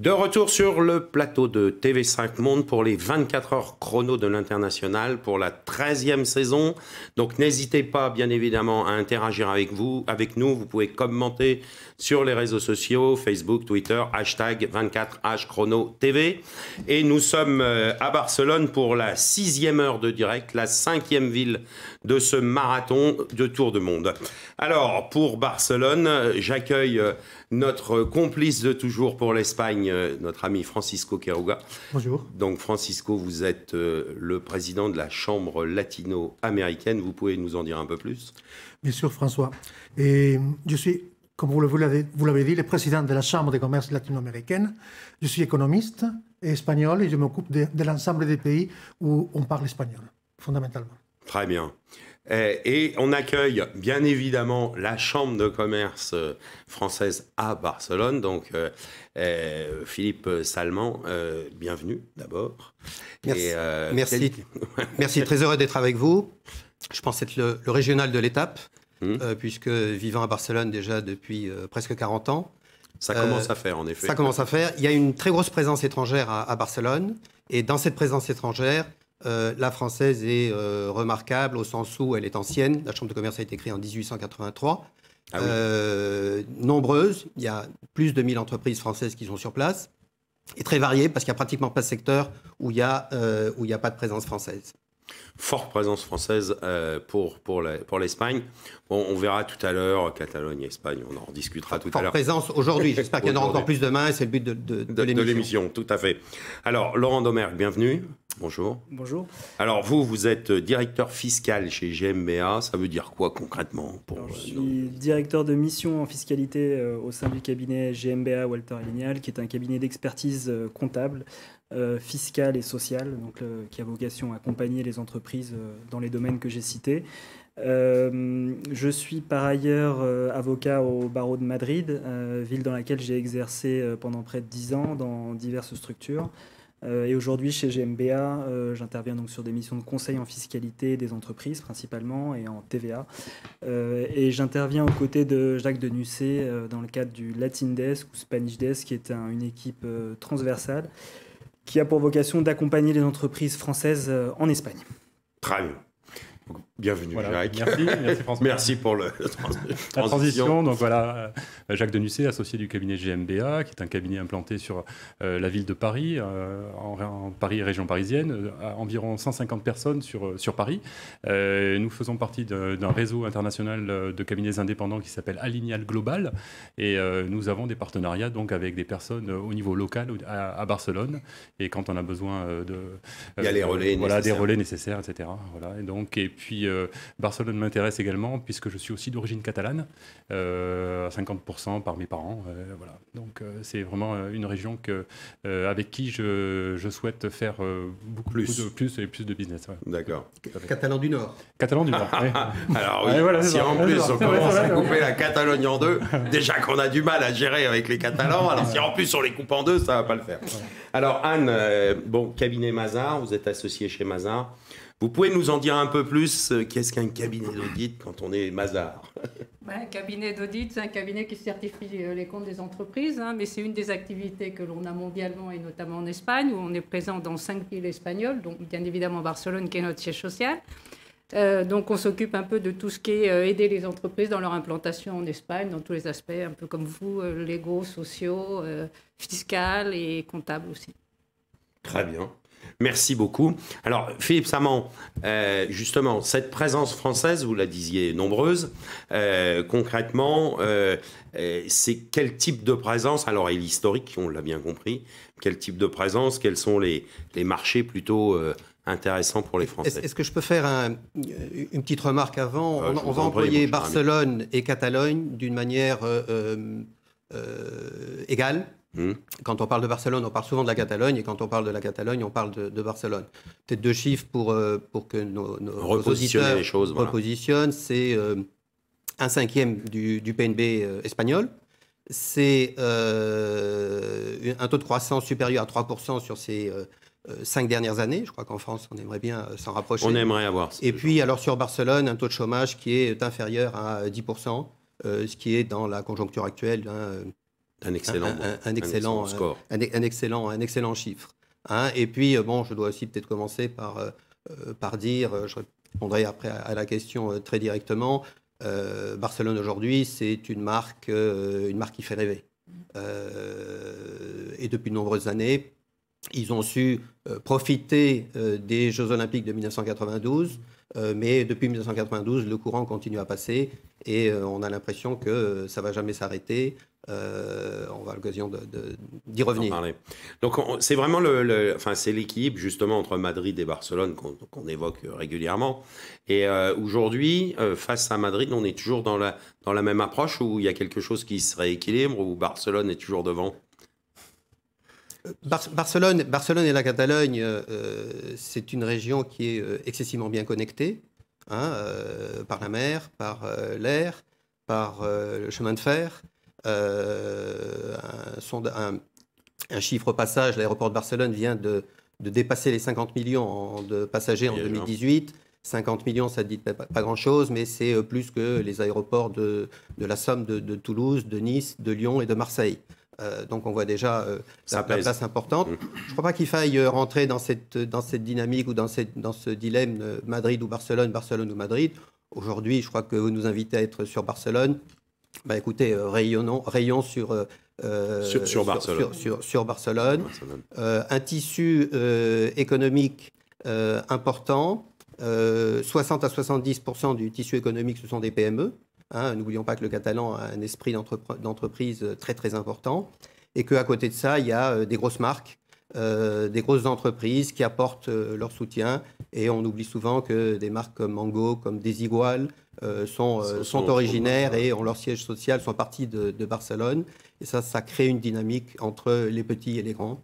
De retour sur le plateau de TV5 Monde pour les 24 heures chrono de l'international pour la 13e saison. Donc n'hésitez pas, bien évidemment, à interagir avec vous, avec nous. Vous pouvez commenter sur les réseaux sociaux, Facebook, Twitter, hashtag 24 hchronotv Et nous sommes euh, à Barcelone pour la sixième heure de direct, la cinquième ville de ce marathon de Tour de Monde. Alors, pour Barcelone, j'accueille euh, notre complice de toujours pour l'Espagne, euh, notre ami Francisco Queruga. Bonjour. Donc Francisco, vous êtes le président de la Chambre latino-américaine. Vous pouvez nous en dire un peu plus Bien sûr, François. Et je suis, comme vous l'avez dit, le président de la Chambre des commerces latino-américaine. Je suis économiste et espagnol et je m'occupe de, de l'ensemble des pays où on parle espagnol, fondamentalement. Très bien. Eh, et on accueille bien évidemment la Chambre de commerce euh, française à Barcelone. Donc euh, eh, Philippe Salman, euh, bienvenue d'abord. Merci. merci. très heureux d'être avec vous. Je pense être le, le régional de l'étape, hmm. puisque vivant à Barcelone déjà depuis presque 40 ans. Ça commence à faire en effet. Ça commence à faire. Il y a une très grosse présence étrangère à, à Barcelone. Et dans cette présence étrangère, euh, la française est euh, remarquable au sens où elle est ancienne. La Chambre de commerce a été créée en 1883. Ah euh, nombreuse, il y a plus de 1000 entreprises françaises qui sont sur place. Et très variée, parce qu'il n'y a pratiquement pas de secteur où il n'y a, a pas de présence française forte présence française pour, l'Espagne. on verra tout à l'heure, Catalogne, Espagne, on en discutera tout à l'heure. présence aujourd'hui, j'espère qu'il y en aura encore plus demain, c'est le but de, de, de, l'émission. tout à fait. Alors, Laurent Domergue, bienvenue. Bonjour. Bonjour. Alors vous, vous êtes directeur fiscal chez GMBA. Ça veut dire quoi concrètement Je suis directeur de mission en fiscalité euh, au sein du cabinet GMBA Walter Lignal, qui est un cabinet d'expertise euh, comptable, euh, fiscale et sociale, donc, qui a vocation à accompagner les entreprises dans les domaines que j'ai cités. je suis par ailleurs avocat au barreau de Madrid, ville dans laquelle j'ai exercé pendant près de dix ans dans diverses structures. Euh, et aujourd'hui, chez GMBA, euh, j'interviens donc sur des missions de conseil en fiscalité des entreprises principalement et en TVA. Euh, et j'interviens aux côtés de Jacques Denucé dans le cadre du Latin Desk ou Spanish Desk, qui est une équipe transversale qui a pour vocation d'accompagner les entreprises françaises en Espagne. Très bien. Bienvenue Jacques. Merci, merci François. merci pour le la transition. Donc voilà, euh, Jacques Denucé, associé du cabinet GMBA, qui est un cabinet implanté sur euh, la ville de Paris, euh, en, Paris région parisienne, à environ 150 personnes sur, sur Paris. nous faisons partie d'un réseau international de cabinets indépendants qui s'appelle Alignal Global et nous avons des partenariats donc avec des personnes au niveau local à, Barcelone et quand on a besoin de... Il y a les relais voilà, des relais nécessaires, etc. Voilà, et, donc, et puis euh, Barcelone m'intéresse également, puisque je suis aussi d'origine catalane, euh, à 50% par mes parents. Euh, voilà. Donc c'est vraiment une région que, avec qui je, souhaite faire beaucoup, plus. plus et plus de business. D'accord. Catalan du Nord. Catalan du Nord. Alors si en plus on commence à couper la Catalogne en deux, déjà qu'on a du mal à gérer avec les Catalans, alors si en plus on les coupe en deux, ça va pas le faire. Alors Anne, bon cabinet Mazar, vous êtes associé chez Mazar. Vous pouvez nous en dire un peu plus euh, Qu'est-ce qu'un cabinet d'audit quand on est Mazar ben, Un cabinet d'audit, c'est un cabinet qui certifie euh, les comptes des entreprises, hein, mais c'est une des activités que l'on a mondialement et notamment en Espagne, où on est présent dans cinq villes espagnoles, donc bien évidemment Barcelone qui est notre siège social. Euh, donc on s'occupe un peu de tout ce qui est aider les entreprises dans leur implantation en Espagne, dans tous les aspects, un peu comme vous, légaux, sociaux, fiscaux et comptables aussi. Très bien. Merci beaucoup. Alors, Philippe Saman, euh, justement, cette présence française, vous la disiez nombreuse, euh, concrètement, euh, c'est quel type de présence Alors, et l'historique, on l'a bien compris. Quel type de présence Quels sont les, les marchés plutôt intéressants pour les Français Est-ce que je peux faire une petite remarque avant ah, on, on va employer Barcelone et Catalogne d'une manière égale. Hmm. Quand on parle de Barcelone, on parle souvent de la Catalogne, et quand on parle de la Catalogne, on parle de, Barcelone. Peut-être deux chiffres pour, euh, pour que nos, nos repositionnent les choses. Repositionne, c'est euh, un cinquième du, PNB euh, espagnol. C'est un taux de croissance supérieur à 3% sur ces cinq dernières années. Je crois qu'en France, on aimerait bien s'en rapprocher. On aimerait avoir. Et puis, alors sur Barcelone, un taux de chômage qui est inférieur à 10%, ce qui est dans la conjoncture actuelle un excellent, un, excellent, score. Euh, un, excellent, un excellent chiffre. Hein. Et puis, euh, bon, je dois aussi peut-être commencer par, euh, par dire, je répondrai après à, la question très directement, Barcelone aujourd'hui, c'est une marque, une marque qui fait rêver. et depuis de nombreuses années, ils ont su profiter des Jeux Olympiques de 1992. Euh, mais depuis 1992, le courant continue à passer et euh, on a l'impression que ça va jamais s'arrêter. Euh, on va l'occasion d'y revenir. Donc c'est vraiment le, enfin c'est l'équilibre justement entre Madrid et Barcelone qu'on évoque régulièrement. Et aujourd'hui, face à Madrid, on est toujours dans la dans la même approche où il y a quelque chose qui se rééquilibre où Barcelone est toujours devant. Barcelone, Barcelone et la Catalogne, euh, euh, c'est une région qui est euh, excessivement bien connectée hein, par la mer, par l'air, par le chemin de fer. Un, chiffre passage, l'aéroport de Barcelone vient de, dépasser les 50 millions de passagers en 2018. 50 millions, ça ne dit pas, grand-chose, mais c'est plus que les aéroports de, la Somme, de, Toulouse, de Nice, de Lyon et de Marseille. Euh, donc on voit déjà euh, la, place importante. Mm. Je ne crois pas qu'il faille euh, rentrer dans cette, dans cette dynamique ou dans, dans ce dilemme euh, Madrid ou Barcelone, Barcelone ou Madrid. Aujourd'hui, je crois que vous nous invitez à être sur Barcelone. Bah, écoutez, rayons sur, sur, Barcelone. un tissu économique important. 60 à 70% du tissu économique, ce sont des PME. Hein, n'oublions pas que le catalan a un esprit d'entreprise très très important et qu'à côté de ça, il y a euh, des grosses marques, euh, des grosses entreprises qui apportent euh, leur soutien. Et on oublie souvent que des marques comme Mango, comme Desigual, sont, sont, originaires et ont leur siège social, sont partis de, Barcelone. Et ça, ça crée une dynamique entre les petits et les grands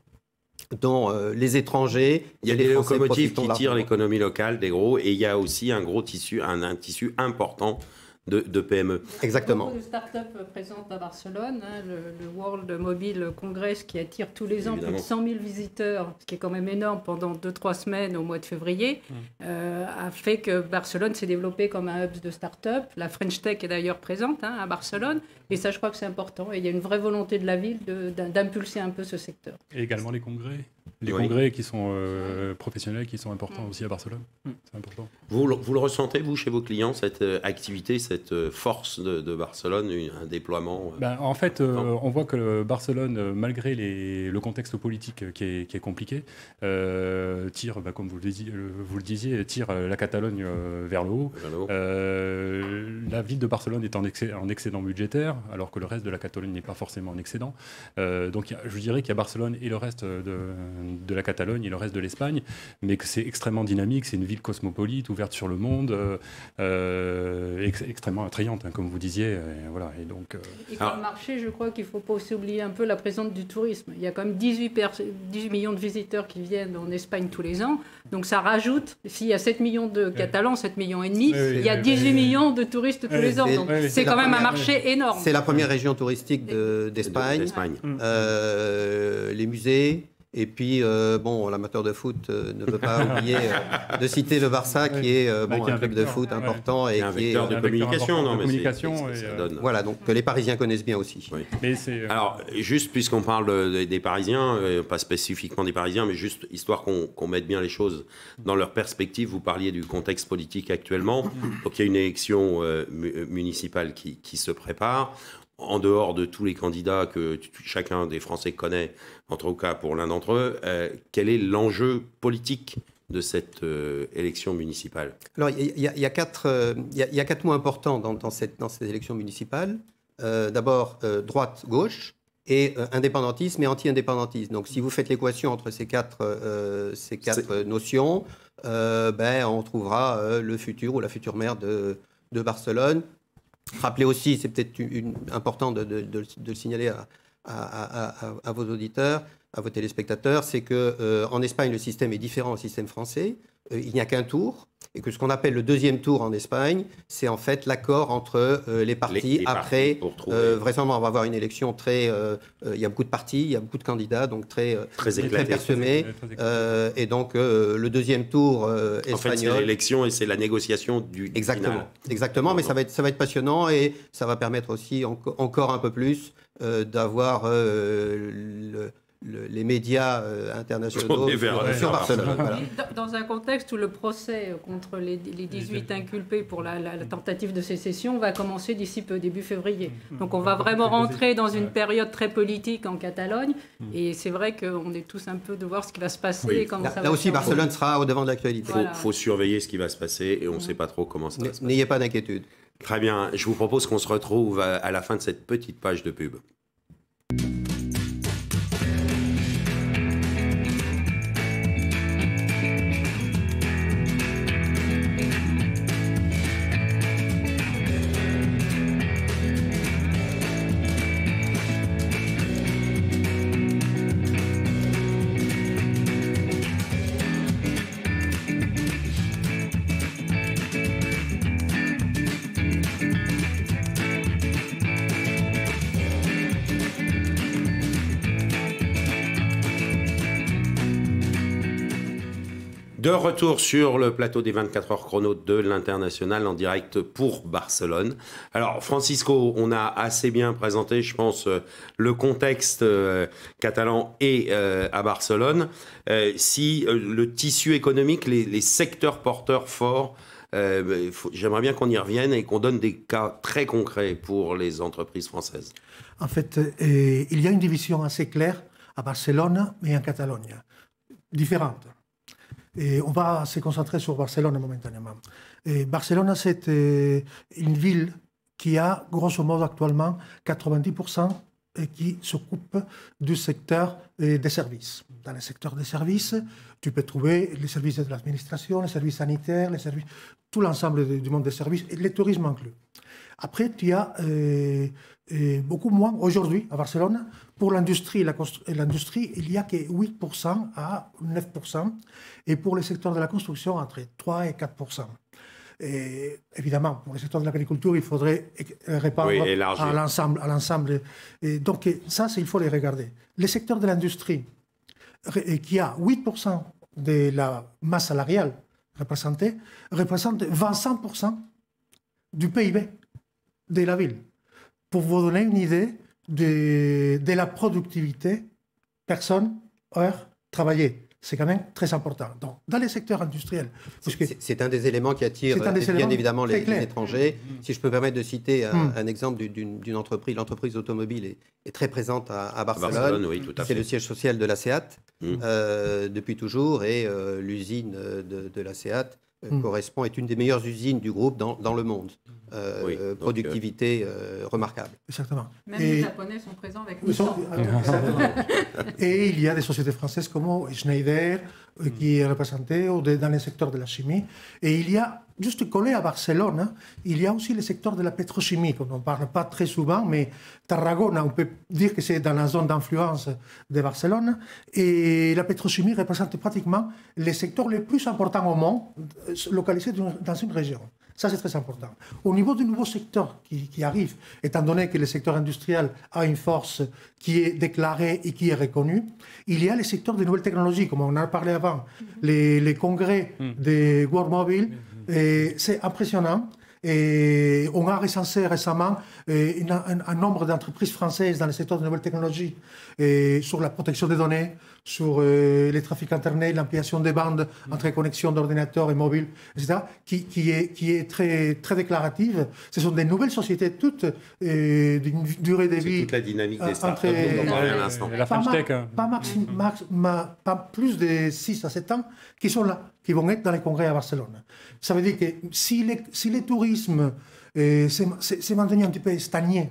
dont les étrangers. Il y a des locomotives qui tirent l'économie locale des gros et il y a aussi un gros tissu, un tissu important de, de, PME. Exactement. Beaucoup de startups présentes à Barcelone, hein, le, World Mobile Congress qui attire tous les ans plus de 100 000 visiteurs, ce qui est quand même énorme pendant 2-3 semaines au mois de février, mmh. euh, a fait que Barcelone s'est développée comme un hub de startups. La French Tech est d'ailleurs présente hein, à Barcelone. Et ça, je crois que c'est important. Et il y a une vraie volonté de la ville d'impulser un peu ce secteur. Et également les congrès. Les congrès qui sont euh, professionnels, qui sont importants mm. aussi à Barcelone. Mm. C'est important. Vous, le ressentez, vous, chez vos clients, cette euh, activité, cette euh, force de, Barcelone, un déploiement ben, En fait, on voit que Barcelone, malgré les, le contexte politique qui est, compliqué, tire, ben, comme vous le, disiez, tire la Catalogne vers le haut. la ville de Barcelone est en excédent budgétaire alors que le reste de la Catalogne n'est pas forcément en excédent. Euh, donc je dirais qu'il y a Barcelone et le reste de, la Catalogne et le reste de l'Espagne, mais que c'est extrêmement dynamique, c'est une ville cosmopolite, ouverte sur le monde, euh, euh, extrêmement attrayante, hein, comme vous disiez. Et voilà, et donc, marché, je crois qu'il ne faut pas aussi oublier un peu la présence du tourisme. Il y a quand même 18, millions de visiteurs qui viennent en Espagne tous les ans, donc ça rajoute, s'il y a 7 millions de Catalans, 7 millions et demi, il y a 18 millions de touristes tous les ans. Donc c'est quand même un marché énorme. C'est la première mm. région touristique d'Espagne. Euh, mm. les musées, et puis, euh, bon, l'amateur de foot euh, ne peut pas oublier euh, de citer le Barça, qui est bah, bon, un, club de foot important et, un vecteur de communication. Non, Voilà, donc que les Parisiens connaissent bien aussi. Alors, juste puisqu'on parle des, Parisiens, pas spécifiquement des Parisiens, mais juste histoire qu'on mette bien les choses dans leur perspective, vous parliez du contexte politique actuellement. Mm. donc, il y a une élection municipale qui, qui se prépare en dehors de tous les candidats que chacun des Français connaît, en tout cas pour l'un d'entre eux, euh, quel est l'enjeu politique de cette euh, élection municipale Alors, il y, y, a quatre mots importants dans, cette, dans ces élections municipales. Euh, d'abord, droite, gauche, et indépendantisme et anti-indépendantisme. Donc, si vous faites l'équation entre ces quatre, ces quatre notions, ben, on trouvera le futur ou la future maire de, de Barcelone. Rappelez aussi, c'est peut-être important de, de, de, le signaler à, à, vos auditeurs, à vos téléspectateurs, c'est que euh, en Espagne, le système est différent au système français. Euh, il n'y a qu'un tour, et que ce qu'on appelle le deuxième tour en Espagne, c'est en fait l'accord entre euh, les partis. Après, vraisemblablement, on va avoir une élection très. il y a beaucoup de partis, il y a beaucoup de candidats, donc très très, éclaté, très et donc le deuxième tour espagnol. En fait, c'est l'élection et c'est la négociation du. Exactement, exactement, mais ça va être ça va être passionnant et ça va permettre aussi encore un peu plus euh, d'avoir euh, les médias euh, internationaux sur, Barcelone. Dans, un contexte où le procès contre les, 18 inculpés pour la, tentative de sécession va commencer d'ici peu, début février. Mm, mm. Donc on va vraiment rentrer dans une période très politique en Catalogne. Mm. Et c'est vrai qu'on est tous un peu de voir ce qui va se passer. là, aussi, Barcelone sera au devant de l'actualité. Il faut, faut, surveiller ce qui va se passer et on ne sait pas trop comment ça va se passer. N'ayez pas d'inquiétude. Très bien. Je vous propose qu'on se retrouve euh, à la fin de cette petite page de pub. retour sur le plateau des 24 heures chrono de l'international en direct pour Barcelone. Alors, Francisco, on a assez bien présenté, je pense, euh, le contexte euh, catalan et euh, à Barcelone. si le tissu économique, les, les secteurs porteurs forts, ben, j'aimerais bien qu'on y revienne et qu'on donne des cas très concrets pour les entreprises françaises. En fait, il y a une division assez claire à Barcelone et en Catalogne, différente. Eh, on va se concentrer sur Barcelone momentanément. Et eh, Barcelone, c'est eh, une ville qui a grosso modo actuellement 90% qui s'occupe du secteur euh, des services. Dans le secteur des services, tu peux trouver les services de l'administration, les services sanitaires, les services, tout l'ensemble du monde des services, et le tourisme inclus. Après, tu as euh, euh, beaucoup moins aujourd'hui à Barcelone. Pour l'industrie, l'industrie, il n'y a que 8% à 9%, et pour le secteur de la construction, entre 3 et 4%. Eh, évidemment, pour le secteur de l'agriculture, il faudrait euh, répandre à l'ensemble. À l'ensemble. Et donc ça, il faut les regarder. Le secteur de l'industrie, qui a 8% de la masse salariale représentée, représente 25% du PIB de la ville. Pour vous donner une idée de, de la productivité personne heure travaillée c'est quand même très important. dans les secteurs industriels. C'est un des éléments qui attire euh, bien évidemment les, étrangers. Mm. Si je peux permettre de citer un, mm. exemple d'une entreprise, l'entreprise automobile est, très présente à, Barcelone. c'est le siège social de la SEAT mm. euh, depuis toujours et euh, l'usine de, de, la SEAT euh, hmm. correspond, est une des meilleures usines du groupe dans, dans le monde. Euh, euh, productivité remarquable. Certainement. Même et les Japonais sont présents avec nous. Ah, et il y a des sociétés françaises comme Schneider, qui est représentée, dans les secteurs de la chimie. Et il y a Juste collé à Barcelone, hein, il y a aussi le secteur de la pétrochimie, qu'on ne parle pas très souvent, mais Tarragona, on peut dire que c'est dans la zone d'influence de Barcelone. Et la pétrochimie représente pratiquement les secteurs les plus importants au monde, euh, localisés dans une région. Ça, c'est très important. Au niveau du nouveau secteur qui, arrive, étant donné que le secteur industriel a une force qui est déclarée et qui est reconnue, il y a les secteurs des nouvelles technologies, comme on en a parlé avant, mm-hmm. les, congrès mm. des World Mobile mm-hmm c'est impressionnant. Et on a recensé récemment euh, un, nombre d'entreprises françaises dans le secteur des nouvelles technologies et euh, sur la protection des données, sur euh, les trafics Internet, l'ampliation des bandes mm. entre connexions d'ordinateurs et mobiles, etc., qui, est, qui est très, très déclarative. Ce sont des nouvelles sociétés, toutes euh, d'une durée de vie. toute la dynamique des startups Pas, plus de 6 à 7 ans qui sont là, qui vont être dans les congrès à Barcelone. Ça veut dire que si, si le tourisme euh, s'est maintenu un petit peu stagné,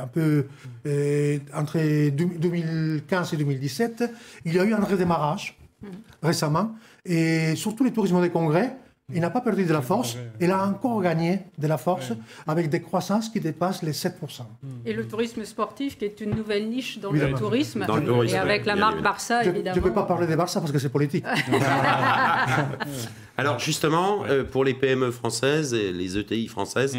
un peu euh, entre 2015 et 2017, il y a eu un redémarrage mm. récemment. Et surtout le tourisme des congrès, il n'a pas perdu de la mm. force, il a encore gagné de la force avec des croissances qui dépassent les 7%. Mm. Et le tourisme sportif, qui est une nouvelle niche dans, le tourisme. et avec la marque Barça, évidemment. Je ne peux pas parler de Barça parce que c'est politique. Alors justement, euh, pour les PME françaises et les ETI françaises, hmm.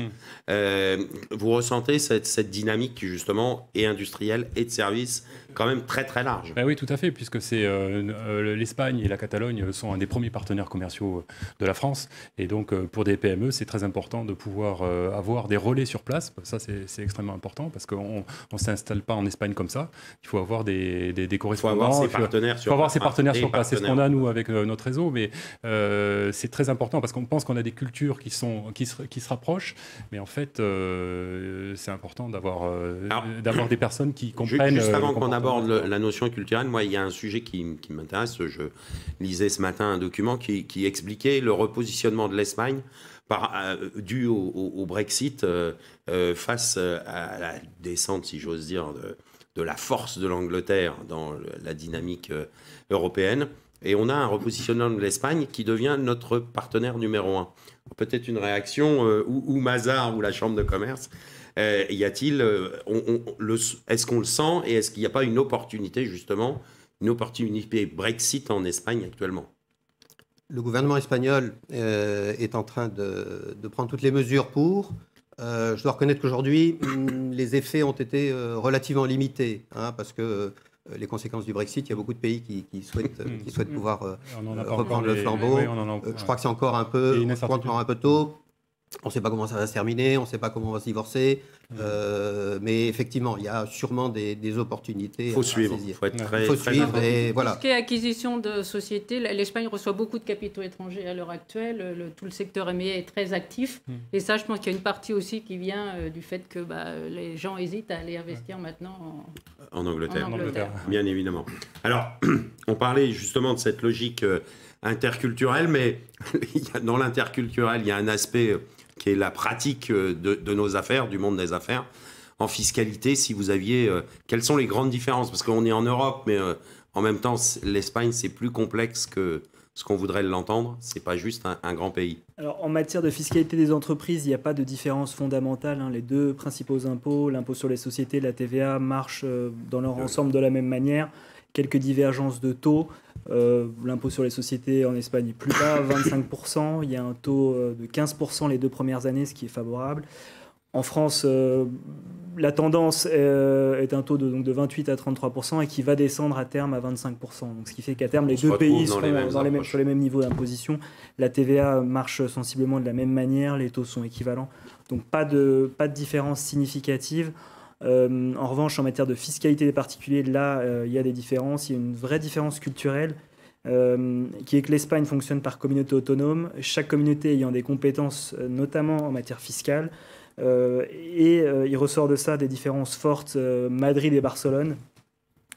euh, vous ressentez cette, dynamique dynamique justement est industrielle et de service quand même très très large. Ben oui, tout à fait, puisque c'est euh, l'Espagne et la Catalogne sont un des premiers partenaires commerciaux de la France, et donc pour des PME, c'est très important de pouvoir avoir des relais sur place. Ça, c'est extrêmement important parce qu'on ne s'installe pas en Espagne comme ça. Il faut avoir des, des, correspondants. avoir ses partenaires ah, sur place. avoir ses partenaires sur place. C'est ce qu'on a nous avec notre réseau, mais c'est très important parce qu'on pense qu'on a des cultures qui, sont, qui, se, rapprochent, mais en fait, euh, c'est important d'avoir euh, d'avoir des personnes qui comprennent. Euh, juste avant qu'on aborde la notion culturelle, moi, il y a un sujet qui, m'intéresse. Je lisais ce matin un document qui, expliquait le repositionnement de l'Espagne par, dû au, Brexit face à la descente, si j'ose dire, de, de la force de l'Angleterre dans la dynamique européenne. Et on a un repositionnement de l'Espagne qui devient notre partenaire numéro un. Peut-être une réaction, euh, ou, ou, Mazar, ou la Chambre de commerce. Euh, y a-t-il, euh, est-ce qu'on le sent et est-ce qu'il n'y a pas une opportunité, justement, une opportunité Brexit en Espagne actuellement Le gouvernement espagnol est en train de, prendre toutes les mesures pour. je dois reconnaître qu'aujourd'hui, les effets ont été relativement limités, hein, parce que euh, les conséquences du Brexit. Il y a beaucoup de pays qui, souhaitent, euh, mm. pouvoir euh, reprendre le flambeau. Je crois que c'est encore un peu, un peu tôt. On ne sait pas comment ça va se terminer, on ne sait pas comment on va se divorcer, mmh. euh, mais effectivement, il y a sûrement des, des opportunités. Il faut suivre, il faut être très, faut très suivre et voilà. ce qui est acquisition de sociétés, l'Espagne reçoit beaucoup de capitaux étrangers à l'heure actuelle, le, tout le secteur aimé est très actif, mmh. et ça, je pense qu'il y a une partie aussi qui vient euh, du fait que bah, les gens hésitent à aller investir maintenant en, Angleterre. Bien évidemment. Alors, on parlait justement de cette logique euh, interculturelle, mais dans l'interculturel, il y a un aspect qui est la pratique euh, de, nos affaires, du monde des affaires. En fiscalité, si vous aviez, euh, quelles sont les grandes différences Parce qu'on est en Europe, mais euh, en même temps, l'Espagne, c'est plus complexe que ce qu'on voudrait l'entendre. C'est pas juste un, grand pays. Alors, en matière de fiscalité des entreprises, il n'y a pas de différence fondamentale. Hein. Les deux principaux impôts, l'impôt sur les sociétés, la TVA, marchent dans leur ensemble de la même manière. Quelques divergences de taux. Euh, l'impôt sur les sociétés en Espagne est plus bas, 25%. Il y a un taux euh, de 15% les deux premières années, ce qui est favorable. En France, euh, la tendance est, un taux de, donc de 28 à 33 et qui va descendre à terme à 25 Donc, ce qui fait qu'à terme, les deux pays sont sur les mêmes niveaux d'imposition. La TVA marche sensiblement de la même manière, les taux sont équivalents. Donc, pas de, pas de différence significative. Euh, en revanche, en matière de fiscalité des particuliers, là, euh, il y a des différences. Il y a une vraie différence culturelle euh, qui est que l'Espagne fonctionne par communauté autonome, chaque communauté ayant des compétences, notamment en matière fiscale. et il ressort de ça des différences fortes Madrid et Barcelone,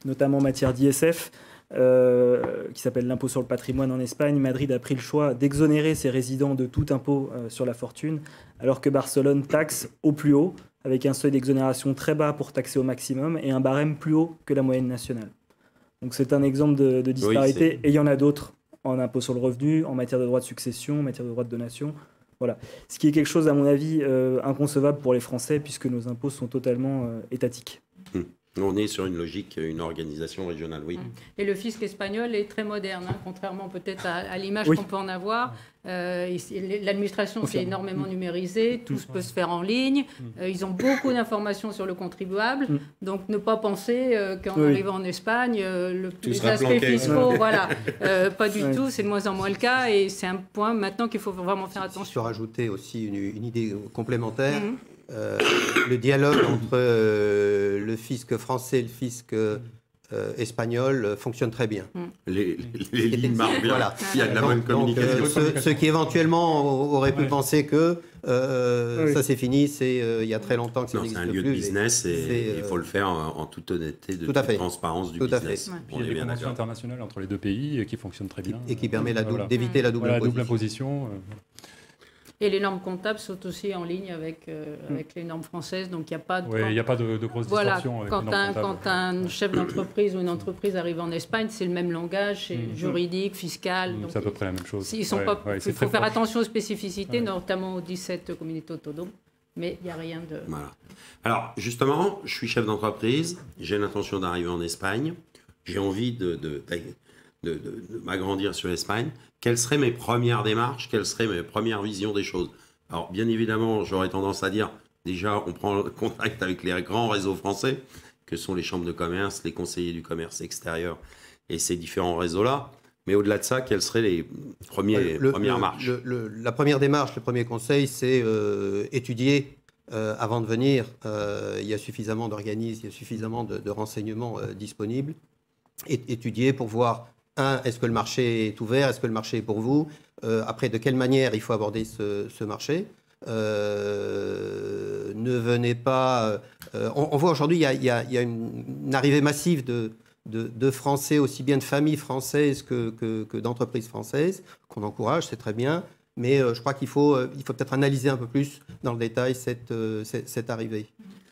notamment en matière d'ISF. Euh, qui s'appelle l'impôt sur le patrimoine en Espagne, Madrid a pris le choix d'exonérer ses résidents de tout impôt euh, sur la fortune, alors que Barcelone taxe au plus haut, avec un seuil d'exonération très bas pour taxer au maximum et un barème plus haut que la moyenne nationale. Donc c'est un exemple de, disparité, et il y en a d'autres en impôt sur le revenu, en matière de droit de succession, en matière de droit de donation. Voilà. Ce qui est quelque chose, à mon avis, euh, inconcevable pour les Français, puisque nos impôts sont totalement étatiques. On est sur une logique, une organisation régionale, oui. Et le fisc espagnol est très moderne, contrairement peut-être à, l'image qu'on peut en avoir. L'administration s'est énormément numérisée, tout peut se faire en ligne. ils ont beaucoup d'informations sur le contribuable, donc ne pas penser qu'en arrivant en Espagne, le, les aspects fiscaux, voilà, pas du tout. C'est de moins en moins le cas, et c'est un point maintenant qu'il faut vraiment faire attention. Je peux rajouter aussi une, idée complémentaire. Euh, le dialogue entre euh, le fisc français et le fisc euh, espagnol fonctionne très bien. Mm. Les, les, lignes marquent bien. Voilà. Il y a de la bonne communication. ceux, qui éventuellement auraient pu penser que ça c'est fini, c'est il y a très longtemps que ça n'existe plus. C'est un lieu de business et il faut le faire en, toute honnêteté, de tout transparence du tout business. À fait. il y a des connexions internationales entre les deux pays qui fonctionnent très bien. Et, qui permet d'éviter mm. La double imposition et les normes comptables sont aussi en ligne avec, euh, hmm. avec les normes françaises, donc il n'y a pas de... Oui, il n'y a pas de, grosse voilà, quand un, Quand un chef d'entreprise ou une entreprise arrive en Espagne, c'est le même langage, c'est hmm. juridique, fiscal. Mmh, c'est à peu près la même chose. Ils sont pas, il faut faire attention aux spécificités, notamment aux 17 communautés autonomes, mais il n'y a rien de... Voilà. Alors, justement, je suis chef d'entreprise, j'ai l'intention d'arriver en Espagne, j'ai envie de de, m'agrandir sur l'Espagne, quelles seraient mes premières démarches, quelles seraient mes premières visions des choses Alors, bien évidemment, j'aurais tendance à dire, déjà, on prend contact avec les grands réseaux français, que sont les chambres de commerce, les conseillers du commerce extérieur et ces différents réseaux-là. Mais au-delà de ça, quelles seraient les, premiers, premières marches La première démarche, le premier conseil, c'est euh, étudier euh, avant de venir. Euh, il y a suffisamment d'organismes, il y a suffisamment de, renseignements disponibles. Et, étudier pour voir un, est-ce que le marché est ouvert Est-ce que le marché est pour vous euh, Après, de quelle manière il faut aborder ce, marché euh, ne venez pas. Euh, on, voit aujourd'hui, il y a, une, arrivée massive de, Français, aussi bien de familles françaises que, d'entreprises françaises, qu'on encourage, c'est très bien. Mais je crois qu'il faut, il faut peut-être analyser un peu plus dans le détail cette arrivée.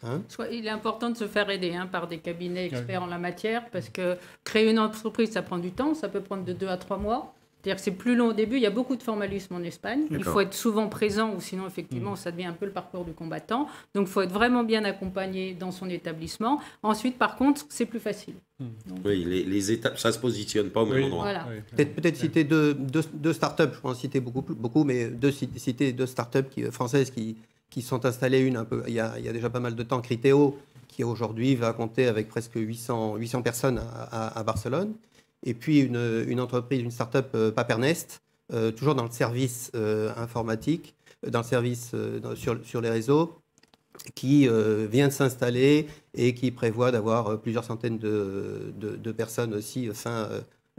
Hein il est important de se faire aider hein, par des cabinets experts en la matière parce que créer une entreprise, ça prend du temps, ça peut prendre de deux à trois mois. C'est-à-dire que c'est plus long au début, il y a beaucoup de formalisme en Espagne, il faut être souvent présent ou sinon effectivement mm. ça devient un peu le parcours du combattant. Donc il faut être vraiment bien accompagné dans son établissement. Ensuite par contre, c'est plus facile. Mm. Oui, les, étapes, ça ne se positionne pas au même endroit. Peut-être citer deux, deux, startups, je pense citer beaucoup, beaucoup mais deux, citer deux startups qui, euh, françaises qui, qui sont installées, une un peu, il y, a, déjà pas mal de temps, Criteo, qui aujourd'hui va compter avec presque 800, 800 personnes à, Barcelone, et puis une, entreprise, une start-up, euh, Papernest, euh, toujours dans le service euh, informatique, dans le service sur, les réseaux, qui vient de s'installer et qui prévoit d'avoir plusieurs centaines de, de, personnes aussi fin,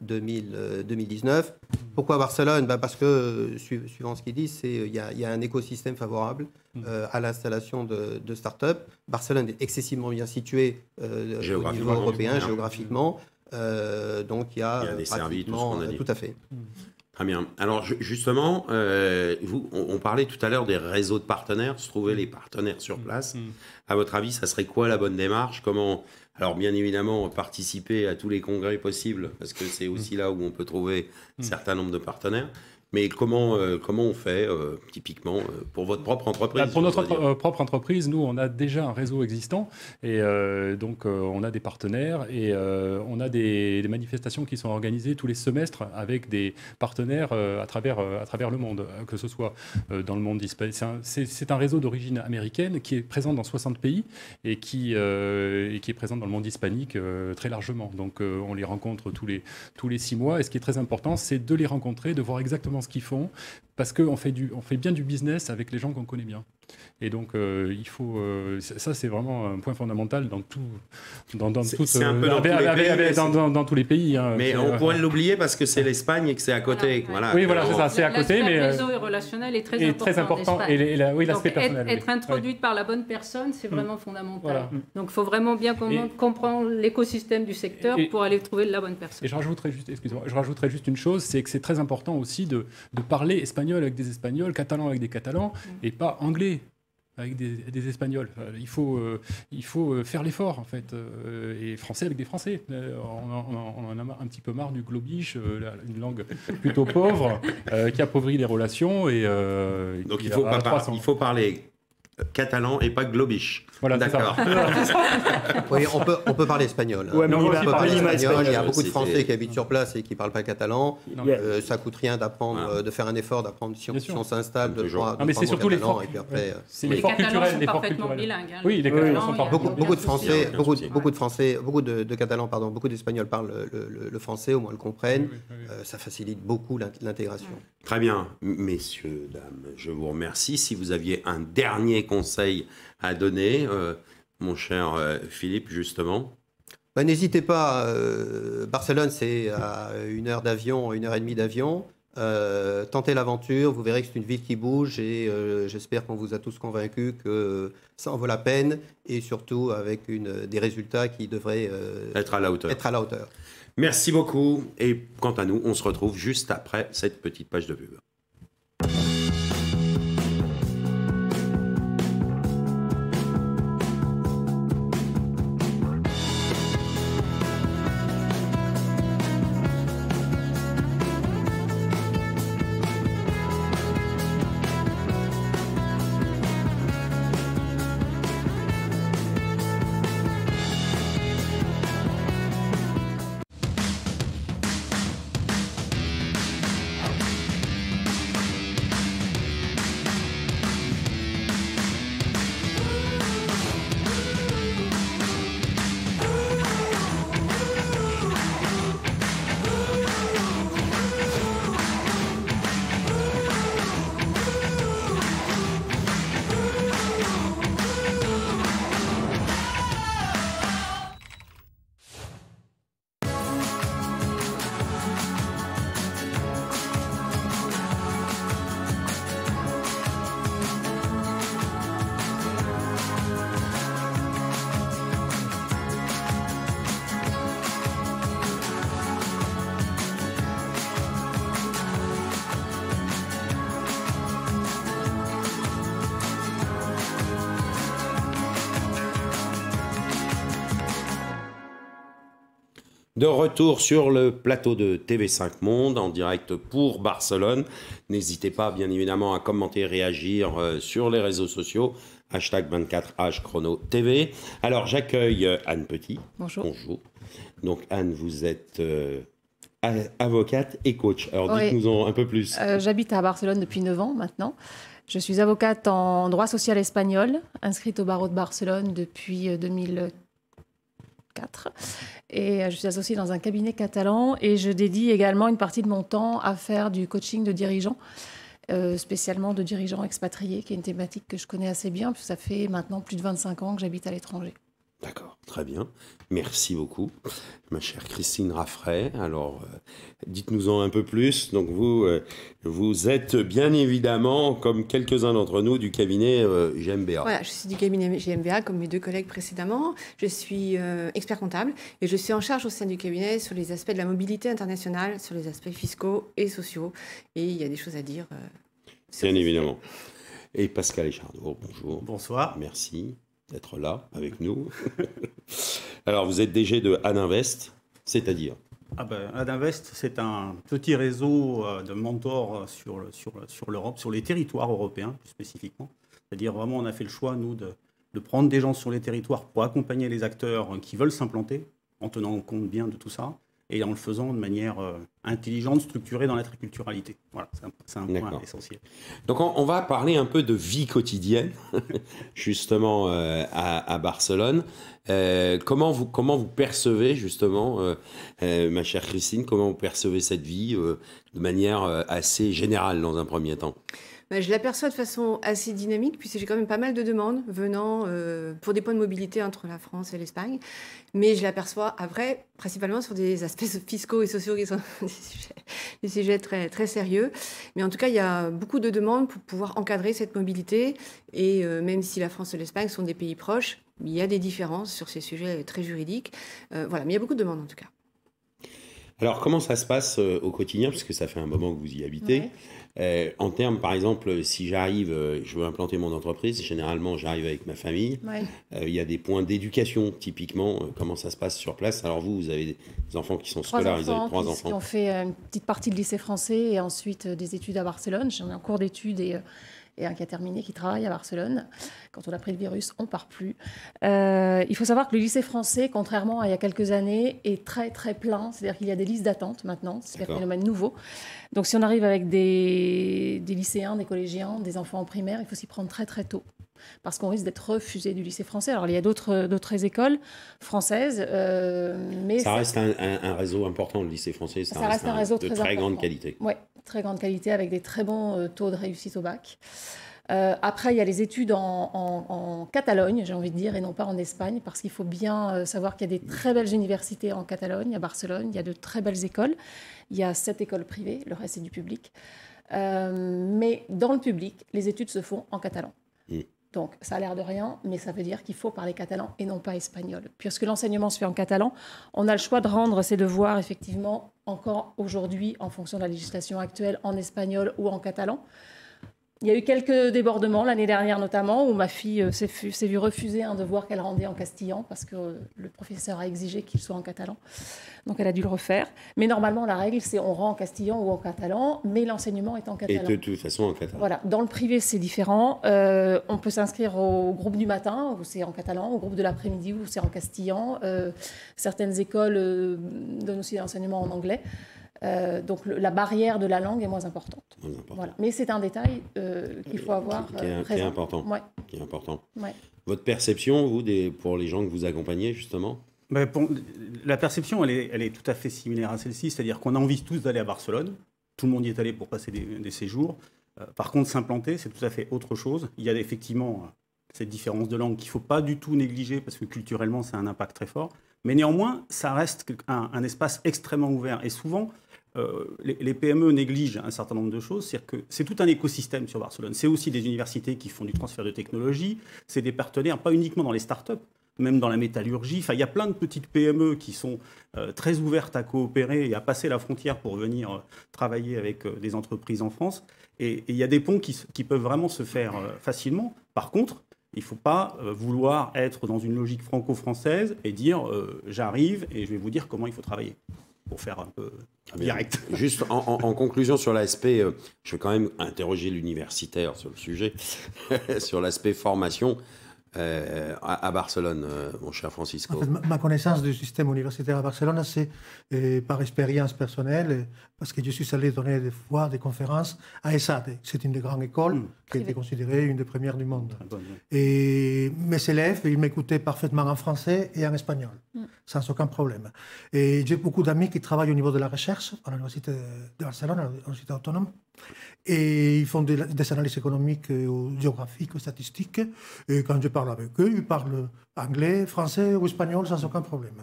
2019. Euh, Pourquoi Barcelone ben, Parce que, euh, suivant ce qu'ils disent, euh, il y, a un écosystème favorable mm. à l'installation de, de start-up. Barcelone est excessivement bien située au niveau européen, géographiquement. donc il y a, des services tout, ce a dit. à fait. Mm. Très bien. Alors justement, vous, on, parlait tout à l'heure des réseaux de partenaires, se trouver mm. les partenaires sur place. À votre avis, ça serait quoi la bonne démarche Comment alors bien évidemment, participer à tous les congrès possibles, parce que c'est aussi mm. là où on peut trouver un mm. certain nombre de partenaires. Mais comment, euh, comment on fait euh, typiquement euh, pour votre propre bah, entreprise Pour notre propre entreprise, nous, on a déjà un réseau existant et donc on a des partenaires et on a des, manifestations qui sont organisées tous les semestres avec des partenaires à, travers, à travers le monde, que ce soit dans le monde C'est un, réseau d'origine américaine qui est présent dans 60 pays et qui, et qui est présent dans le monde hispanique très largement. Donc on les rencontre tous les, tous les six mois et ce qui est très important, c'est de les rencontrer, de voir exactement ce qu'ils font, parce qu'on fait, du, on fait bien du business avec les gens qu'on connaît bien. Et donc, euh, il faut. Euh, ça, c'est vraiment un point fondamental dans tout. Dans, dans tous les pays. Hein. mais on euh, pourrait l'oublier parce que c'est l'Espagne et que c'est à côté. Voilà. Oui, voilà, c'est ça, c'est à côté. Mais le réseau relationnel est très important. Très important et, la, oui, l'aspect personnel. Être, introduite par la bonne personne, c'est mm. vraiment fondamental. Mm. Donc, il faut vraiment bien comprendre, l'écosystème du secteur pour aller trouver la bonne personne. Et je rajouterais juste, moi je rajouterais juste une chose c'est que c'est très important aussi de parler espagnol avec des Espagnols, catalan avec des Catalans mm. et pas anglais avec des, Espagnols. Euh, il faut, euh, il faut euh, faire l'effort, en fait, et français avec des Français. on, en a un petit peu marre du globiche, une langue plutôt pauvre, qui appauvrit les relations. Et, Donc il, faut, il faut parler catalan et pas globiche. Voilà, d'accord. oui, on peut, parler espagnol. on peut parler espagnol. Il y a beaucoup de Français qui habitent sur place et qui ne parlent pas catalan. Euh, ça coûte rien d'apprendre, de faire un effort d'apprendre si, on s'installe de Non, mais c'est surtout les euh, C'est Les bilingues. Hein. Oui, Catalans sont parfaitement beaucoup, beaucoup de Français, beaucoup, de Catalans, pardon, beaucoup d'Espagnols parlent le, français, au moins le comprennent. Euh, ça facilite beaucoup l'intégration. Très bien, messieurs, dames, je vous remercie. Si vous aviez un dernier conseil à donner, euh, mon cher euh, Philippe, justement. Ben, n'hésitez pas, euh, Barcelone c'est à une heure d'avion, une heure et demie d'avion. Euh, tentez l'aventure, vous verrez que c'est une ville qui bouge et euh, j'espère qu'on vous a tous convaincus que ça en vaut la peine et surtout avec des résultats qui devraient euh, être, à la hauteur. être à la hauteur. Merci beaucoup et quant à nous, on se retrouve juste après cette petite page de pub. De retour sur le plateau de TV5 Monde en direct pour Barcelone. N'hésitez pas bien évidemment à commenter, réagir euh, sur les réseaux sociaux. Hashtag 24 hchronotv Alors j'accueille euh, Anne Petit. Bonjour. Bonjour. Donc Anne, vous êtes euh, avocate et coach. Alors dites-nous un peu plus. J'habite à Barcelone depuis 9 ans maintenant. Je suis avocate en droit social espagnol, inscrite au barreau de Barcelone depuis 2004. Et je suis associée dans un cabinet catalan et je dédie également une partie de mon temps à faire du coaching de dirigeants, euh, spécialement de dirigeants expatriés, qui est une thématique que je connais assez bien, puisque ça fait maintenant plus de 25 ans que j'habite à l'étranger. D'accord, très bien. Merci beaucoup, ma chère Christine Raffray. Alors, euh, dites-nous-en un peu plus. Donc, vous, euh, vous êtes bien évidemment, comme quelques-uns d'entre nous, du cabinet euh, GMBA. Voilà, je suis du cabinet GMBA, comme mes deux collègues précédemment. Je suis expert comptable et je suis en charge au sein du cabinet sur les aspects de la mobilité internationale, sur les aspects fiscaux et sociaux. Et il y a des choses à dire. bien évidemment. Et Pascal Echardot, bonjour. Bonsoir. Merci d'être là avec nous. Alors, vous êtes DG de Adinvest, c'est-à-dire ah ben, Adinvest, c'est un petit réseau euh, de mentors euh, sur, sur, sur l'Europe, sur les territoires européens plus spécifiquement. C'est-à-dire vraiment, on a fait le choix, nous, de, de prendre des gens sur les territoires pour accompagner les acteurs euh, qui veulent s'implanter, en tenant compte bien de tout ça, et en le faisant de manière euh, intelligente, structurée dans la triculturalité. Voilà, c'est un, point essentiel. Donc on, va parler un peu de vie quotidienne, justement, euh, à, Barcelone. Euh, comment, vous, comment vous percevez, justement, ma chère Christine, comment vous percevez cette vie de manière assez générale dans un premier temps bah, je l'aperçois de façon assez dynamique, puisque j'ai quand même pas mal de demandes venant euh, pour des points de mobilité entre la France et l'Espagne. Mais je l'aperçois vrai, principalement sur des aspects fiscaux et sociaux qui sont des sujets, très, très sérieux. Mais en tout cas, il y a beaucoup de demandes pour pouvoir encadrer cette mobilité. Et euh, même si la France et l'Espagne sont des pays proches, il y a des différences sur ces sujets très juridiques. Euh, voilà, mais il y a beaucoup de demandes en tout cas. Alors, comment ça se passe au quotidien, puisque ça fait un moment que vous y habitez euh, en termes, par exemple, si j'arrive, euh, je veux implanter mon entreprise, généralement j'arrive avec ma famille. Euh, il y a des points d'éducation, typiquement, comment ça se passe sur place. Alors vous, vous avez des enfants qui sont scolaires scolarisés, trois enfants. Qui ont fait une petite partie de lycée français et ensuite des études à Barcelone. J'en ai en cours d'études et et un qui a terminé qui travaille à Barcelone. Quand on a pris le virus, on part plus. Euh, il faut savoir que le lycée français, contrairement à il y a quelques années, est très très plein. C'est-à-dire qu'il y a des listes d'attente maintenant. C'est un phénomène nouveau. Donc si on arrive avec des, des lycéens, des collégiens, des enfants en primaire, il faut s'y prendre très très tôt parce qu'on risque d'être refusé du lycée français. Alors, il y a d'autres euh, écoles françaises, euh, mais... Ça, reste un, réseau important, le lycée français. Ça, reste, un, réseau de très, très grande qualité. Oui, très grande qualité, avec des très bons euh, taux de réussite au bac. après, il y a les études en, Catalogne, j'ai envie de dire, et non pas en Espagne, parce qu'il faut bien savoir qu'il y a des très belles universités en Catalogne, à Barcelone, il y a de très belles écoles. Il y a sept écoles privées, le reste est du public. mais dans le public, les études se font en catalan. Mm. Donc, ça a l'air de rien, mais ça veut dire qu'il faut parler catalan et non pas espagnol. Puisque l'enseignement se fait en catalan, on a le choix de rendre ses devoirs, effectivement, encore aujourd'hui, en fonction de la législation actuelle, en espagnol ou en catalan. Il y a eu quelques débordements l'année dernière notamment où ma fille euh, s'est vue refuser un devoir qu'elle rendait en castillan parce que euh, le professeur a exigé qu'il soit en catalan. Donc elle a dû le refaire. Mais normalement la règle c'est on rend en castillan ou en catalan, mais l'enseignement est en catalan. Et de toute façon en catalan. Voilà. Dans le privé c'est différent. Euh, on peut s'inscrire au groupe du matin où c'est en catalan, au groupe de l'après-midi où c'est en castillan. certaines écoles donnent aussi l'enseignement en anglais. Euh, donc la barrière de la langue est moins importante. voilà. Mais c'est un détail euh, qu'il faut euh, avoir qui, est, important. Qui est important. Votre perception, vous, des, pour les gens que vous accompagnez, justement ben, La perception, elle est, elle est, tout à fait similaire à celle-ci, c'est-à-dire qu'on a envie tous d'aller à Barcelone, tout le monde y est allé pour passer des, séjours. par contre, s'implanter, c'est tout à fait autre chose. Il y a effectivement cette différence de langue qu'il ne faut pas du tout négliger parce que culturellement, c'est un impact très fort. Mais néanmoins, ça reste un, un espace extrêmement ouvert. Et souvent, euh, les, PME négligent un certain nombre de choses. cest tout un écosystème sur Barcelone. C'est aussi des universités qui font du transfert de technologie. C'est des partenaires, pas uniquement dans les startups, même dans la métallurgie. il y a plein de petites PME qui sont euh, très ouvertes à coopérer et à passer la frontière pour venir euh, travailler avec des entreprises en France. Et, il y a des ponts qui peuvent vraiment se faire facilement. Par contre, il ne faut pas vouloir être dans une logique franco-française et dire j'arrive et je vais vous dire comment il faut travailler pour faire un peu ah, direct. Juste en, en, conclusion sur l'aspect, euh, je vais quand même interroger l'universitaire sur le sujet, sur l'aspect formation. Euh, à, Barcelone, euh, mon cher Francisco ma, connaissance du système universitaire à Barcelone, c'est euh, par expérience personnelle, parce que je suis allé donner des fois des conférences à ESADE. C'est une des grandes écoles mmh. qui qui était considérée une des premières du monde. Ah, et mes élèves, ils m'écoutaient parfaitement en français et en espagnol, mmh. sans aucun problème. Et j'ai beaucoup d'amis qui travaillent au niveau de la recherche à l'université de Barcelone, à l'université autonome. Et ils font des, analyses économiques, géographiques, statistiques. Et quand je parle avec eux, ils parlent anglais, français ou espagnol sans aucun problème.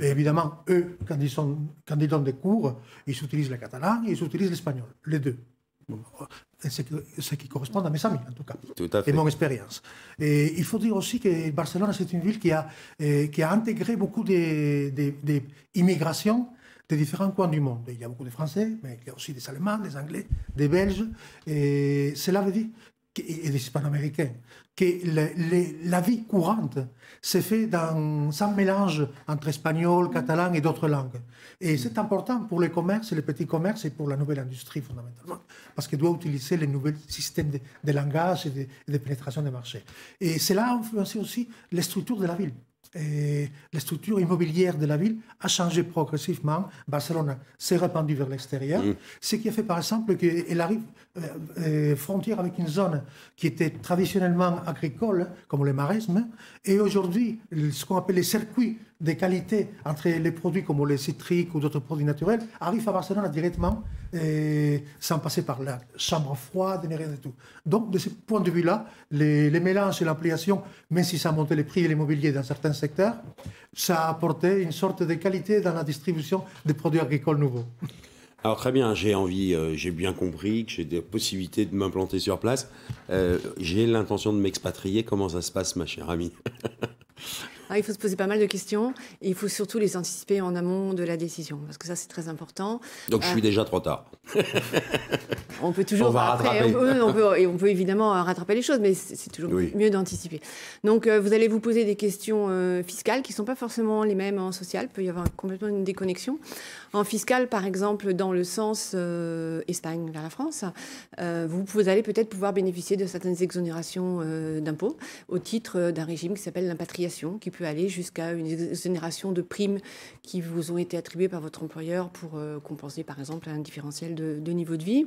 Et évidemment, eux, quand ils, sont, donnent des cours, ils utilisent le catalan et ils utilisent l'espagnol, les deux. Ce qui, correspond à mes amis, en tout cas, tout à fait. et mon expérience. Et il faut dire aussi que Barcelone, c'est une ville qui a, euh, qui a intégré beaucoup d'immigration des différents coins du monde. Il y a beaucoup de Français, mais il y a aussi des Allemands, des Anglais, des Belges. Et cela veut dire et des hispano-américains, que la vie courante s'est fait dans, sans mélange entre espagnol, catalan et d'autres langues. Et c'est important pour les commerces, les petits commerces et pour la nouvelle industrie fondamentalement, parce qu'elle doit utiliser les nouveaux systèmes de, langage et de pénétration des marchés. Et cela a influencé aussi les structures de la ville et la structure immobilière de la ville a changé progressivement. Barcelone s'est répandue vers l'extérieur, mm. ce qui a fait par exemple qu'elle arrive euh, euh, frontière avec une zone qui était traditionnellement agricole, comme le maraisme. et aujourd'hui, ce qu'on appelle les circuits des qualités entre les produits comme les citriques ou d'autres produits naturels arrivent à Barcelone directement et sans passer par la chambre froide ni rien du tout. Donc, de ce point de vue-là, les, mélanges et l'application, même si ça montait les prix et l'immobilier dans certains secteurs, ça apporté une sorte de qualité dans la distribution des produits agricoles nouveaux. Alors très bien, j'ai envie, euh, j'ai bien compris que j'ai des possibilités de m'implanter sur place. Euh, j'ai l'intention de m'expatrier. Comment ça se passe, ma chère amie Ah, il faut se poser pas mal de questions et il faut surtout les anticiper en amont de la décision parce que ça c'est très important. Donc je suis euh, déjà trop tard. on peut toujours on va rattraper. On peut, et on peut évidemment euh, rattraper les choses, mais c'est toujours mieux d'anticiper. Donc euh, vous allez vous poser des questions fiscales qui ne sont pas forcément les mêmes en social. Il peut y avoir complètement une déconnexion. En fiscal, par exemple, dans le sens Espagne vers la France, vous, vous, allez peut-être pouvoir bénéficier de certaines exonérations d'impôts au titre d'un régime qui s'appelle l'impatriation, qui peut aller jusqu'à une exonération de primes qui vous ont été attribuées par votre employeur pour euh, compenser, par exemple, un différentiel de, niveau de vie,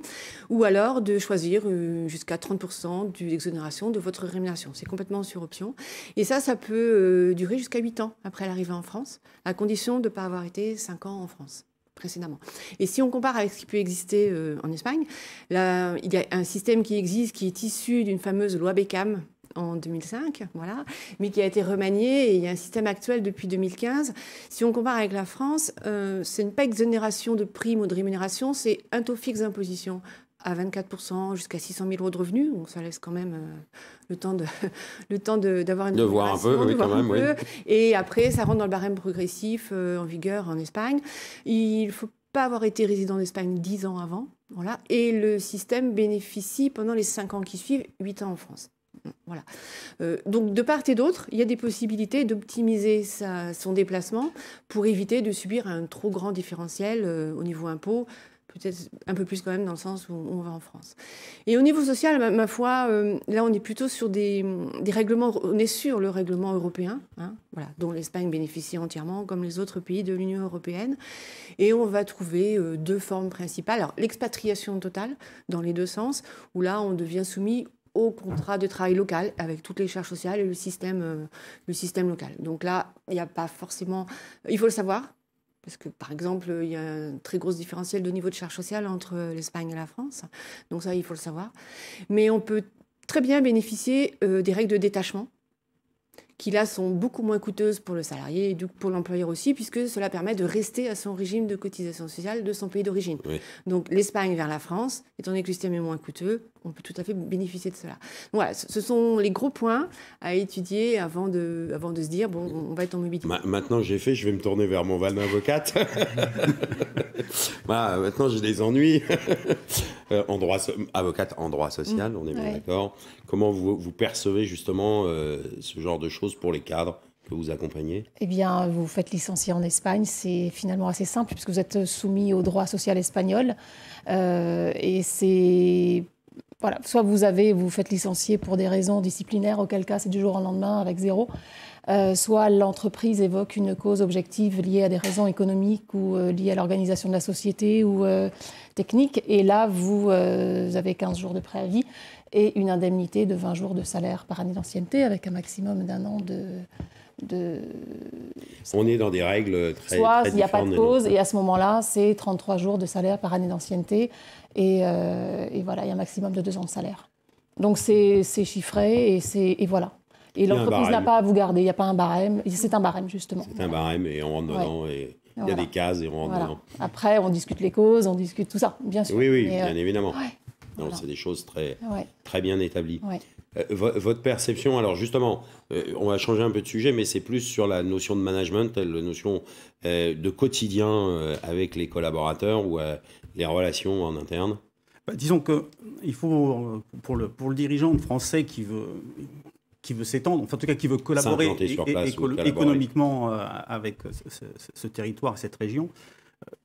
ou alors de choisir euh, jusqu'à 30% d'exonération de votre rémunération. C'est complètement sur option. Et ça, ça peut euh, durer jusqu'à 8 ans après l'arrivée en France, à condition de ne pas avoir été 5 ans en France précédemment. Et si on compare avec ce qui peut exister en Espagne, là, il y a un système qui existe qui est issu d'une fameuse loi Beckham en 2005, voilà, mais qui a été remanié et il y a un système actuel depuis 2015. Si on compare avec la France, euh, ce n'est pas exonération de primes ou de rémunération, c'est un taux fixe d'imposition à 24% jusqu'à 600 000 euros de revenus. Donc ça laisse quand même euh, le temps de le temps d'avoir une de voir un peu, oui, Et après, ça rentre dans le barème progressif euh, en vigueur en Espagne. Il faut pas avoir été résident d'Espagne 10 ans avant. Voilà. Et le système bénéficie pendant les 5 ans qui suivent, 8 ans en France. Voilà. Euh, donc de part et d'autre, il y a des possibilités d'optimiser son déplacement pour éviter de subir un trop grand différentiel euh, au niveau impôt, peut-être un peu plus quand même dans le sens où on va en France. Et au niveau social, ma, foi, euh, là on est plutôt sur des, règlements, on est sur le règlement européen, hein, voilà, dont l'Espagne bénéficie entièrement, comme les autres pays de l'Union européenne. Et on va trouver deux formes principales. Alors l'expatriation totale dans les deux sens, où là on devient soumis au contrat de travail local avec toutes les charges sociales et le système, euh, le système local. Donc là, il n'y a pas forcément. Il faut le savoir, parce que, par exemple, il y a un très gros différentiel de niveau de charge sociales entre l'Espagne et la France. Donc ça, il faut le savoir. Mais on peut très bien bénéficier euh, des règles de détachement, qui là sont beaucoup moins coûteuses pour le salarié et donc pour l'employeur aussi, puisque cela permet de rester à son régime de cotisation sociale de son pays d'origine. Donc l'Espagne vers la France, étant donné que le système est moins coûteux, on peut tout à fait bénéficier de cela. Voilà, ce sont les gros points à étudier avant de, avant de se dire, bon, on va être en mobilité. maintenant, j'ai fait, je vais me tourner vers mon val avocate. bah, maintenant, j'ai des ennuis. Euh, en droit avocate en droit social, on est bien d'accord. Comment vous, percevez justement euh, ce genre de choses pour les cadres que vous accompagnez Eh bien, vous faites licencier en Espagne, c'est finalement assez simple puisque vous êtes soumis au droit social espagnol. Euh, et c'est voilà, soit vous avez, vous faites licencier pour des raisons disciplinaires, auquel cas c'est du jour au lendemain avec zéro, euh, soit l'entreprise évoque une cause objective liée à des raisons économiques ou euh, liées à l'organisation de la société ou euh, technique, et là vous, avez 15 jours de préavis et une indemnité de 20 jours de salaire par année d'ancienneté avec un maximum d'un an de, de, on est dans des règles très. Soit il n'y a pas de cause, et à ce moment-là, c'est 33 jours de salaire par année d'ancienneté, euh, et, voilà, il y a un maximum de 2 ans de salaire. Donc c'est chiffré, et, voilà. Et l'entreprise n'a pas à vous garder, il n'y a pas un barème, c'est un barème justement. C'est un barème, et on rentre dedans, et il y a des cases, et on rentre dedans. Après, on discute les causes, on discute tout ça, bien sûr. Oui, oui, euh, bien évidemment. Donc c'est des choses très, très bien établies. Euh, votre perception, alors justement, euh, on va changer un peu de sujet, mais c'est plus sur la notion de management, la notion euh, de quotidien avec les collaborateurs ou les relations en interne. Bah, disons que il faut pour le pour le dirigeant français qui veut qui veut s'étendre, enfin, en tout cas qui veut collaborer économiquement avec ce territoire, cette région,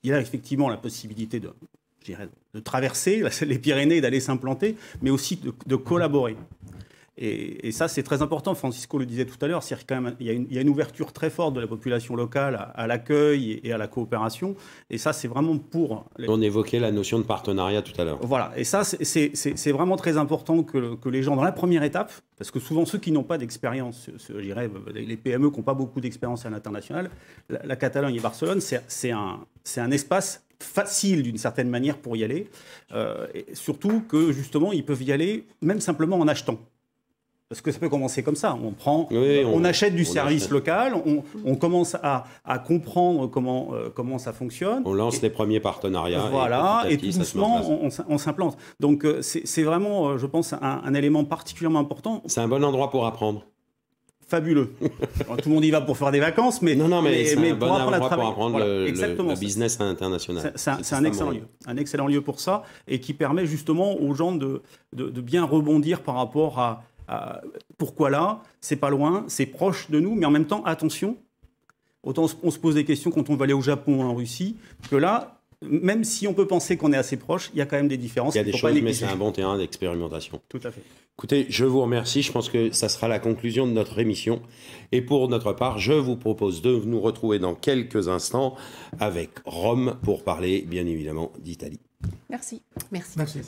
il a effectivement la possibilité de, de traverser les Pyrénées et d'aller s'implanter, mais aussi de, collaborer. Et, ça, c'est très important. Francisco le disait tout à l'heure, il y, a une, ouverture très forte de la population locale à, l'accueil et à la coopération. Et ça, c'est vraiment pour. On évoquait la notion de partenariat tout à l'heure. Voilà. Et ça, c'est vraiment très important que, les gens, dans la première étape, parce que souvent ceux qui n'ont pas d'expérience, les PME qui n'ont pas beaucoup d'expérience à l'international, la, Catalogne et Barcelone, c'est un, un espace facile d'une certaine manière pour y aller. Euh, et surtout que justement, ils peuvent y aller même simplement en achetant. Parce que ça peut commencer comme ça. On prend, on, achète du service local, on, commence à, comprendre comment, euh, comment ça fonctionne. On lance les premiers partenariats. Voilà, et, tout doucement, on, s'implante. Donc euh, c'est vraiment, je pense, un élément particulièrement important. C'est un bon endroit pour apprendre fabuleux. tout le monde y va pour faire des vacances, mais, non, non, mais, pour, bon apprendre pour, apprendre le, business international. C'est un, excellent lieu. un excellent lieu pour ça, et qui permet justement aux gens de, de, bien rebondir par rapport à, pourquoi là, c'est pas loin, c'est proche de nous, mais en même temps, attention, autant on se pose des questions quand on va aller au Japon, ou en Russie, que là, même si on peut penser qu'on est assez proche, il y a quand même des différences. Il y a des choses, mais c'est un bon terrain d'expérimentation. Tout à fait. Écoutez, je vous remercie. Je pense que ça sera la conclusion de notre émission. Et pour notre part, je vous propose de nous retrouver dans quelques instants avec Rome pour parler, bien évidemment, d'Italie. Merci. Merci. Merci.